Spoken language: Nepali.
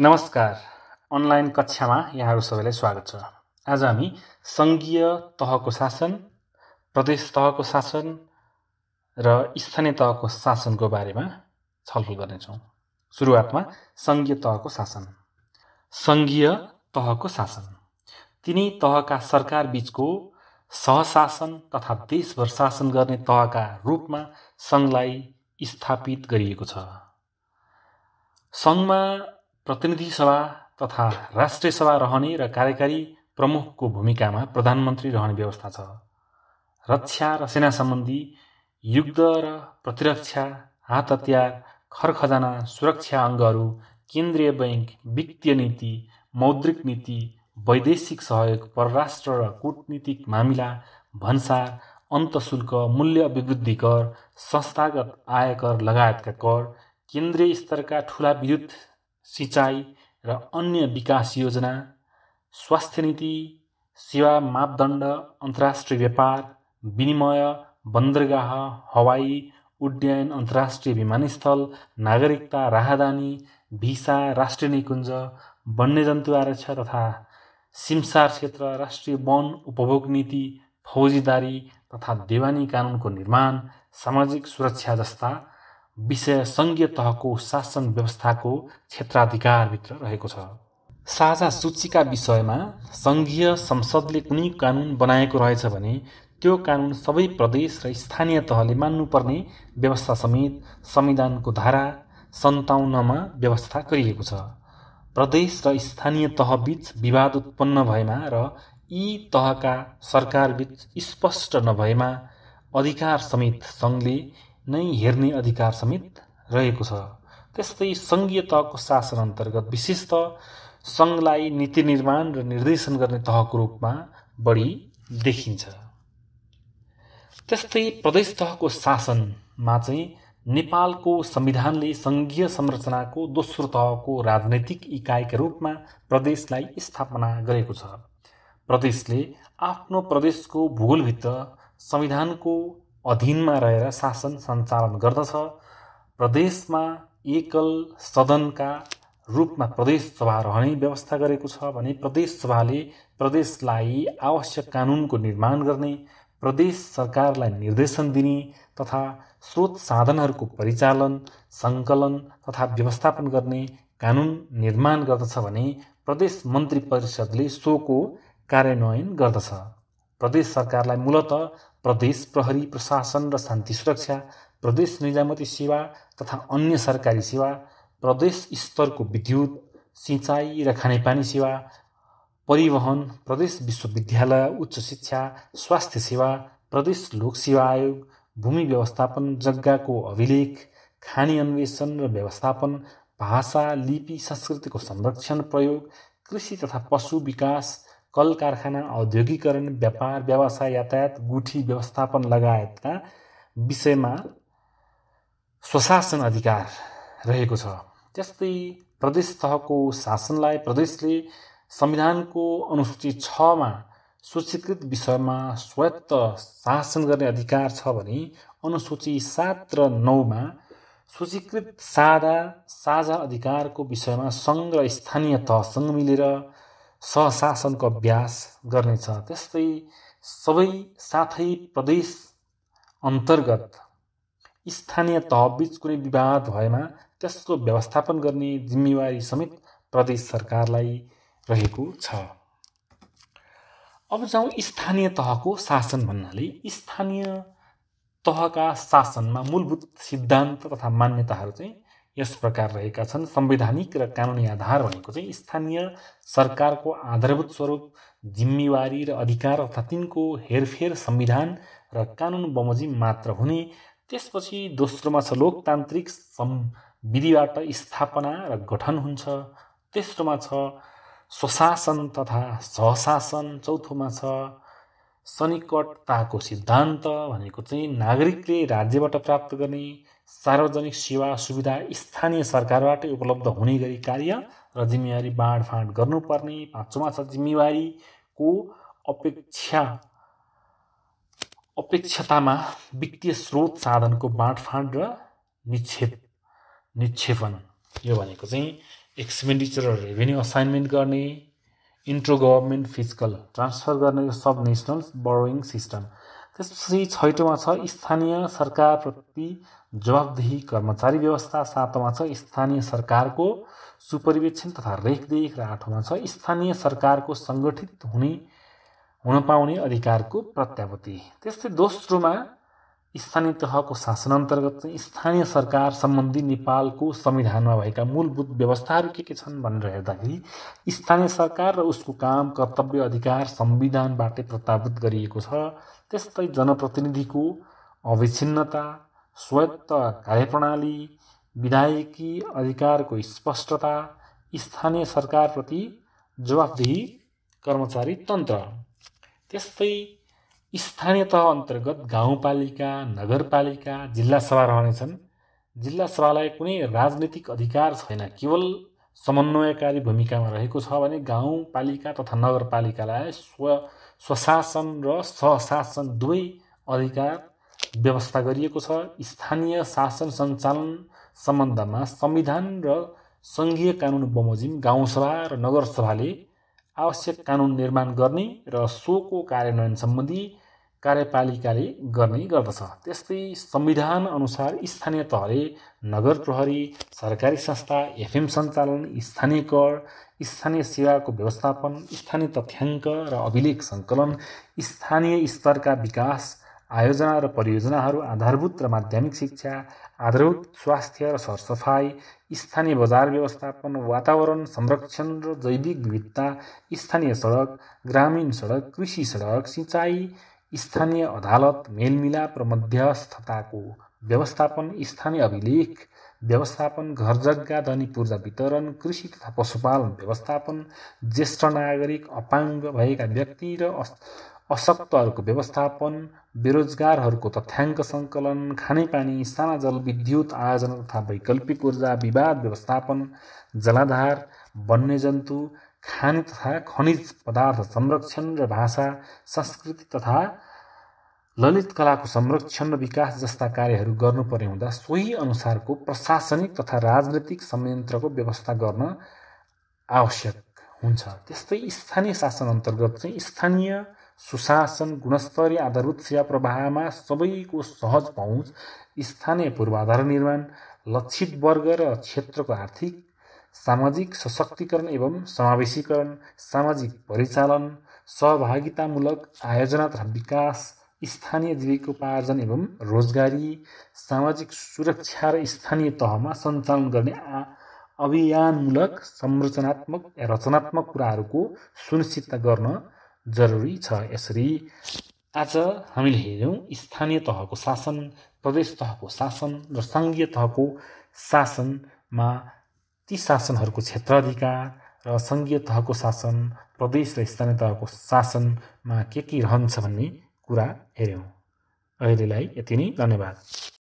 नमस्कार अनलाइन कक्षामा यहाँहरू सबैलाई स्वागत छ आज हामी सङ्घीय तहको शासन प्रदेश तहको शासन र स्थानीय तहको शासनको बारेमा छलफल गर्नेछौँ सुरुवातमा सङ्घीय तहको शासन सङ्घीय तहको शासन तिनै तहका सरकार बिचको सहशासन तथा देशभर शासन गर्ने तहका रूपमा सङ्घलाई स्थापित गरिएको छ सङ्घमा प्रतिनिधि सभा तथा राष्ट्रिय सभा रहने र कार्यकारी प्रमुखको भूमिकामा प्रधानमन्त्री रहने व्यवस्था छ रक्षा र सेना सम्बन्धी युद्ध र प्रतिरक्षा हात हतियार खरखजाना सुरक्षा अङ्गहरू केन्द्रीय बैङ्क वित्तीय नीति मौद्रिक नीति वैदेशिक सहयोग परराष्ट्र र कूटनीतिक मामिला भन्सार अन्तशुल्क मूल्य अभिवृद्धि कर संस्थागत आयकर लगायतका कर केन्द्रीय स्तरका ठुला विद्युत सिँचाइ र अन्य विकास योजना स्वास्थ्य नीति सेवा मापदण्ड अन्तर्राष्ट्रिय व्यापार विनिमय बन्दरगाह हवाई उड्डयन अन्तर्राष्ट्रिय विमानस्थल नागरिकता राहदानी भिसा राष्ट्रिय निकुञ्ज वन्यजन्तु आरक्षा तथा सिमसार क्षेत्र राष्ट्रिय वन उपभोग नीति फौजीदारी तथा देवानी कानुनको निर्माण सामाजिक सुरक्षा जस्ता विषय सङ्घीय तहको शासन व्यवस्थाको क्षेत्राधिकारभित्र रहेको छ साझा सूचीका विषयमा सङ्घीय संसदले कुनै कानुन बनाएको रहेछ भने त्यो कानुन सबै प्रदेश र स्थानीय तहले मान्नुपर्ने व्यवस्था समेत संविधानको धारा सन्ताउन्नमा व्यवस्था गरिएको छ प्रदेश र स्थानीय तहबीच विवाद उत्पन्न भएमा र यी तहका सरकारबीच स्पष्ट नभएमा अधिकार समेत सङ्घले नै हेर्ने अधिकार समेत रहेको छ त्यस्तै सङ्घीय तहको शासन अन्तर्गत त सङ्घलाई नीति निर्माण र निर्देशन गर्ने तहको रूपमा बढी देखिन्छ त्यस्तै प्रदेश तहको शासनमा चाहिँ नेपालको संविधानले सङ्घीय संरचनाको दोस्रो तहको राजनैतिक इकाइका रूपमा प्रदेशलाई स्थापना गरेको छ प्रदेशले आफ्नो प्रदेशको भूगोलभित्र संविधानको अधीनमा रहेर शासन सञ्चालन गर्दछ प्रदेशमा एकल सदनका रूपमा प्रदेश सभा रहने व्यवस्था गरेको छ भने प्रदेश सभाले प्रदेशलाई आवश्यक कानुनको निर्माण गर्ने प्रदेश सरकारलाई निर्देशन दिने तथा स्रोत साधनहरूको परिचालन सङ्कलन तथा व्यवस्थापन गर्ने कानुन निर्माण गर्दछ भने प्रदेश मन्त्री परिषदले सोको कार्यान्वयन गर्दछ प्रदेश सरकारलाई मूलत प्रदेश प्रहरी प्रशासन र शान्ति सुरक्षा प्रदेश निजामती सेवा तथा अन्य सरकारी सेवा प्रदेश स्तरको विद्युत सिँचाइ र खानेपानी सेवा परिवहन प्रदेश विश्वविद्यालय उच्च शिक्षा स्वास्थ्य सेवा प्रदेश लोक सेवा आयोग भूमि व्यवस्थापन जग्गाको अभिलेख खानी अन्वेषण र व्यवस्थापन भाषा लिपि संस्कृतिको संरक्षण प्रयोग कृषि तथा पशु विकास कल कारखाना औद्योगिकरण व्यापार व्यवसाय यातायात गुठी व्यवस्थापन लगायतका विषयमा स्वशासन अधिकार रहेको छ त्यस्तै प्रदेश तहको शासनलाई प्रदेशले संविधानको अनुसूची छमा सूचीकृत विषयमा स्वायत्त शासन गर्ने अधिकार छ भने अनुसूची सात र नौमा सूचीकृत साझा साझा अधिकारको विषयमा सङ्घ र स्थानीय तहसँग मिलेर स्वशासनको अभ्यास गर्नेछ त्यस्तै सबै साथै प्रदेश अन्तर्गत स्थानीय तहबिच कुनै विवाद भएमा त्यसको व्यवस्थापन गर्ने जिम्मेवारी समेत प्रदेश सरकारलाई रहेको छ अब जाउँ स्थानीय तहको शासन भन्नाले स्थानीय तहका शासनमा मूलभूत सिद्धान्त तथा मान्यताहरू चाहिँ यस प्रकार रहेका छन् संवैधानिक र कानुनी आधार भनेको चाहिँ स्थानीय सरकारको आधारभूत स्वरूप जिम्मेवारी र अधिकार तथा तिनको हेरफेर संविधान र कानुन बमोजिम मात्र हुने त्यसपछि दोस्रोमा छ लोकतान्त्रिक विधिबाट स्थापना र गठन हुन्छ तेस्रोमा छ स्वशासन तथा सहशासन चौथोमा छ सनिकटताको सिद्धान्त भनेको चाहिँ नागरिकले राज्यबाट प्राप्त गर्ने सार्वजनिक सेवा सुविधा स्थानीय सरकारबाट उपलब्ध हुने गरी कार्य र जिम्मेवारी बाँडफाँड गर्नुपर्ने पाँचौँमा छ जिम्मेवारीको अपेक्षा अपेक्षतामा वित्तीय स्रोत साधनको बाँडफाँड र निक्षेप निक्षेपण यो भनेको चाहिँ एक्सपेन्डिचर र रेभेन्यू असाइनमेन्ट गर्ने इन्ट्रो गभर्मेन्ट फिजिकल ट्रान्सफर गर्ने सब नेसनल बरोइङ सिस्टम त्यसपछि छैटौँमा छ स्थानीय सरकारप्रति जवाबदेही कर्मचारी व्यवस्था सातौँमा छ स्थानीय सरकारको सुपरिवेक्षण तथा रेखदेख र आठौँमा छ स्थानीय सरकारको सङ्गठित हुने हुन पाउने अधिकारको प्रत्याभूति त्यस्तै दोस्रोमा स्थानीय तहको शासन अन्तर्गत स्थानीय सरकार सम्बन्धी नेपालको संविधानमा भएका मूलभूत व्यवस्थाहरू के के छन् भनेर हेर्दाखेरि स्थानीय सरकार र उसको काम कर्तव्य अधिकार संविधानबाटै प्रतावित गरिएको छ त्यस्तै जनप्रतिनिधिको अविच्छिन्नता स्वायत्त कार्यप्रणाली विधायकी अधिकारको स्पष्टता स्थानीय सरकारप्रति जवाफदेही कर्मचारी तन्त्र त्यस्तै स्थानीय तह अन्तर्गत गाउँपालिका नगरपालिका जिल्ला सभा रहनेछन् जिल्ला सभालाई कुनै राजनीतिक अधिकार छैन केवल समन्वयकारी भूमिकामा रहेको छ भने गाउँपालिका तथा नगरपालिकालाई स्व स्वशासन र सहशासन दुवै अधिकार व्यवस्था गरिएको छ स्थानीय शासन सञ्चालन सम्बन्धमा संविधान र सङ्घीय कानुन बमोजिम गाउँसभा र नगरसभाले आवश्यक कानुन निर्माण गर्ने र सोको कार्यान्वयन सम्बन्धी कार्यपालिकाले गर्ने गर्दछ त्यस्तै संविधान अनुसार स्थानीय तहले नगर प्रहरी सरकारी संस्था एफएम सञ्चालन स्थानीय कर स्थानीय सेवाको व्यवस्थापन स्थानीय तथ्याङ्क र अभिलेख सङ्कलन स्थानीय स्तरका विकास आयोजना र परियोजनाहरू आधारभूत र माध्यमिक शिक्षा आधारभूत स्वास्थ्य र सरसफाइ स्थानीय बजार व्यवस्थापन वातावरण संरक्षण र जैविक विविधता स्थानीय सडक ग्रामीण सडक कृषि सडक सिँचाइ स्थानीय अदालत मेलमिलाप र मध्यस्थताको व्यवस्थापन स्थानीय अभिलेख व्यवस्थापन घर जग्गा धनी पूर्जा वितरण कृषि तथा पशुपालन व्यवस्थापन ज्येष्ठ नागरिक अपाङ्ग भएका व्यक्ति र अशक्तहरूको व्यवस्थापन बेरोजगारहरूको तथ्याङ्क सङ्कलन खानेपानी साना जल विद्युत आयोजना तथा वैकल्पिक ऊर्जा विवाद व्यवस्थापन जलाधार वन्यजन्तु खाने तथा खनिज पदार्थ संरक्षण र भाषा संस्कृति तथा ललित कलाको संरक्षण र विकास जस्ता कार्यहरू गर्नुपर्ने हुँदा सोही अनुसारको प्रशासनिक तथा राजनैतिक संयन्त्रको व्यवस्था गर्न आवश्यक हुन्छ त्यस्तै स्थानीय शासन अन्तर्गत चाहिँ स्थानीय सुशासन गुणस्तरीय आधारभूत सेवा प्रवाहमा सबैको सहज पहुँच स्थानीय पूर्वाधार निर्माण लक्षित वर्ग र क्षेत्रको आर्थिक सामाजिक सशक्तिकरण एवं समावेशीकरण सामाजिक परिचालन सहभागितामूलक आयोजना तथा विकास स्थानीय जीविकोपार्जन एवं रोजगारी सामाजिक सुरक्षा र स्थानीय तहमा सञ्चालन गर्ने आ अभियानमूलक संरचनात्मक रचनात्मक कुराहरूको सुनिश्चितता गर्न जरुरी छ यसरी आज हामीले हेऱ्यौँ स्थानीय तहको शासन प्रदेश तहको शासन र सङ्घीय तहको शासनमा ती शासनहरूको क्षेत्राधिकार र सङ्घीय तहको शासन प्रदेश र स्थानीय तहको शासनमा के के रहन्छ भन्ने कुरा हेऱ्यौँ अहिलेलाई यति नै धन्यवाद